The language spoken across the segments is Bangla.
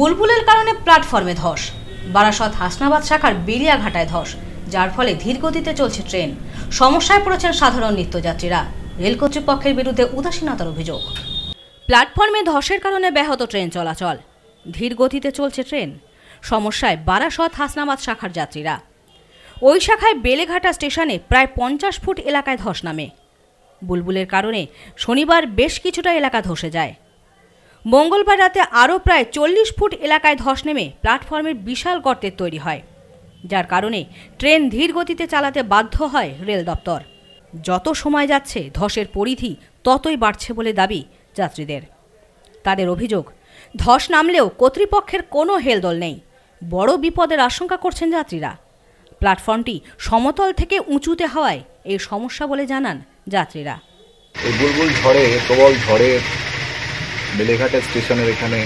বুলবুলের কারণে প্ল্যাটফর্মে ধস বারাসত হাসনাবাদ শাখার বেলিয়াঘাটায় ধস যার ফলে ধীর গতিতে চলছে ট্রেন সমস্যায় পড়েছেন সাধারণ নিত্যযাত্রীরা রেল কর্তৃপক্ষের বিরুদ্ধে উদাসীনতার অভিযোগ প্ল্যাটফর্মে ধসের কারণে ব্যাহত ট্রেন চলাচল ধীর গতিতে চলছে ট্রেন সমস্যায় বারাসত হাসনাবাদ শাখার যাত্রীরা ওই শাখায় বেলেঘাটা স্টেশনে প্রায় পঞ্চাশ ফুট এলাকায় ধস নামে বুলবুলের কারণে শনিবার বেশ কিছুটা এলাকা ধসে যায় মঙ্গলবার রাতে আরও প্রায় চল্লিশ ফুট এলাকায় ধস নেমে প্ল্যাটফর্মের বিশাল গর্তের তৈরি হয় যার কারণে ট্রেন ধীর গতিতে চালাতে বাধ্য হয় রেল দপ্তর যত সময় যাচ্ছে ধসের পরিধি ততই বাড়ছে বলে দাবি যাত্রীদের তাদের অভিযোগ ধস নামলেও কর্তৃপক্ষের কোনো হেলদোল নেই বড় বিপদের আশঙ্কা করছেন যাত্রীরা প্ল্যাটফর্মটি সমতল থেকে উঁচুতে হওয়ায় এই সমস্যা বলে জানান যাত্রীরা বুলবুল ঝড়ে প্রবল ঝড়ে বেলেঘাটা স্টেশনের এখানে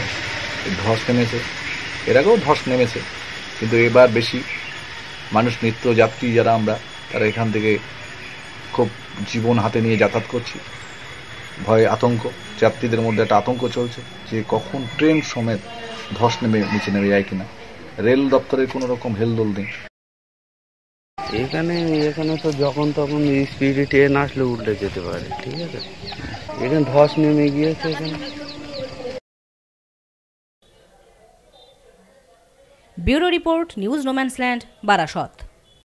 ধস নেমেছে এর আগেও ধস নেমেছে কিন্তু এবার বেশি মানুষ নিত্য যাত্রী যারা আমরা তারা এখান থেকে খুব জীবন হাতে নিয়ে যাতায়াত করছি ভয়ে আতঙ্ক যাত্রীদের মধ্যে একটা আতঙ্ক চলছে যে কখন ট্রেন সমেত ধস নেমে নিচে নেমে যায় কিনা রেল দপ্তরের কোনো রকম হেলদোল নেই এখানে এখানে তো যখন তখন স্পিডে ট্রেন আসলে উল্টে যেতে পারে ঠিক আছে এখানে ধস নেমে গিয়েছে এখানে bureau report news no man's land Barasat